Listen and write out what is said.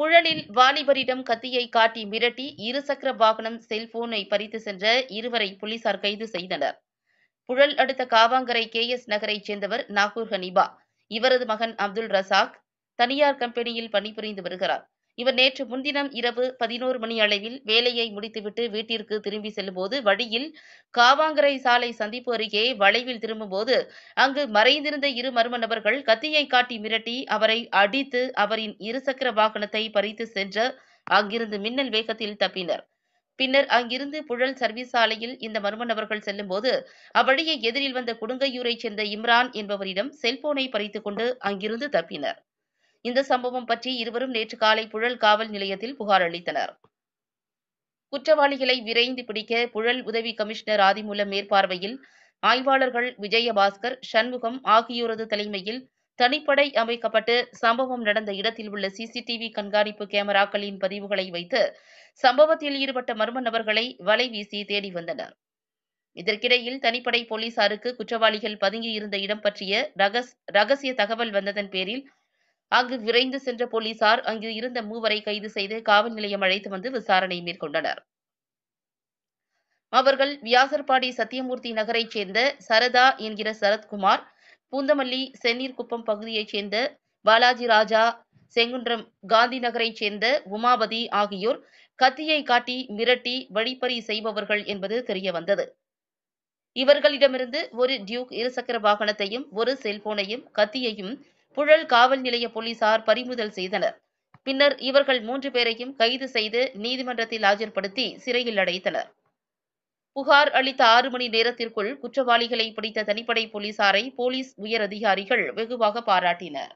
புழலில் வாலிபரிடம் கத்தியை காட்டி மிரட்டி இருசக்கர வாகனம் செல்போனை பறித்து சென்ற இருவரை போலீசார் கைது செய்தனர் புழல் அடுத்த காவாங்கரை கே எஸ் நகரைச் சேர்ந்தவர் நாகூர் ஹனீபா இவரது மகன் அப்துல் ரசாக் தனியார் கம்பெனியில் பணிபுரிந்து வருகிறார் இவர் நேற்று முன்தினம் இரவு பதினோரு மணி அளவில் வேலையை முடித்துவிட்டு வீட்டிற்கு திரும்பி செல்லும்போது வழியில் காவாங்கரை சாலை சந்திப்பு அருகே வளைவில் திரும்பும்போது அங்கு மறைந்திருந்த இரு மர்ம நபர்கள் கத்தியை காட்டி மிரட்டி அவரை அடித்து அவரின் இருசக்கர வாகனத்தை பறித்து சென்று அங்கிருந்து மின்னல் வேகத்தில் தப்பினர் பின்னர் அங்கிருந்து புழல் சர்வீஸ் சாலையில் இந்த மர்ம நபர்கள் செல்லும்போது அவ்வழியை எதிரில் வந்த குடுங்கையூரைச் சேர்ந்த இம்ரான் என்பவரிடம் செல்போனை பறித்துக்கொண்டு அங்கிருந்து தப்பினர் இந்த சம்பவம் பற்றி இருவரும் நேற்று காலை புழல் காவல் நிலையத்தில் புகார் அளித்தனர் குற்றவாளிகளை விரைந்து பிடிக்க புழல் உதவி கமிஷனர் ஆதிமூலம் மேற்பார்வையில் ஆய்வாளர்கள் விஜயபாஸ்கர் சண்முகம் ஆகியோரது தலைமையில் தனிப்படை அமைக்கப்பட்டு சம்பவம் நடந்த இடத்தில் உள்ள சிசிடிவி கண்காணிப்பு கேமராக்களின் பதிவுகளை வைத்து சம்பவத்தில் ஈடுபட்ட மர்ம நபர்களை வலை வீசி தேடி வந்தனர் இதற்கிடையில் தனிப்படை போலீசாருக்கு குற்றவாளிகள் பதுங்கியிருந்த இடம் பற்றிய ரகசிய தகவல் வந்ததன் பேரில் அங்கு விரைந்து சென்ற போலீசார் அங்கு இருந்த மூவரை கைது செய்து காவல் நிலையம் அழைத்து வந்து விசாரணை மேற்கொண்டனர் அவர்கள் வியாசர்பாடி சத்தியமூர்த்தி நகரைச் சேர்ந்த சரதா என்கிற சரத்குமார் பூந்தமல்லி சென்னீர்குப்பம் பகுதியைச் சேர்ந்த பாலாஜி ராஜா செங்குன்றம் காந்தி நகரைச் சேர்ந்த உமாபதி ஆகியோர் கத்தியை காட்டி மிரட்டி வழிப்பறி செய்பவர்கள் என்பது தெரியவந்தது இவர்களிடமிருந்து ஒரு டியூக் இருசக்கர வாகனத்தையும் ஒரு செல்போனையும் கத்தியையும் புழல் காவல் நிலைய போலீசார் பறிமுதல் செய்தனர் பின்னர் இவர்கள் மூன்று பேரையும் கைது செய்து நீதிமன்றத்தில் ஆஜர்படுத்தி சிறையில் அடைத்தனர் புகார் அளித்த ஆறு மணி நேரத்திற்குள் குற்றவாளிகளை பிடித்த தனிப்படை போலீசாரை போலீஸ் உயர் அதிகாரிகள் வெகுவாக பாராட்டினர்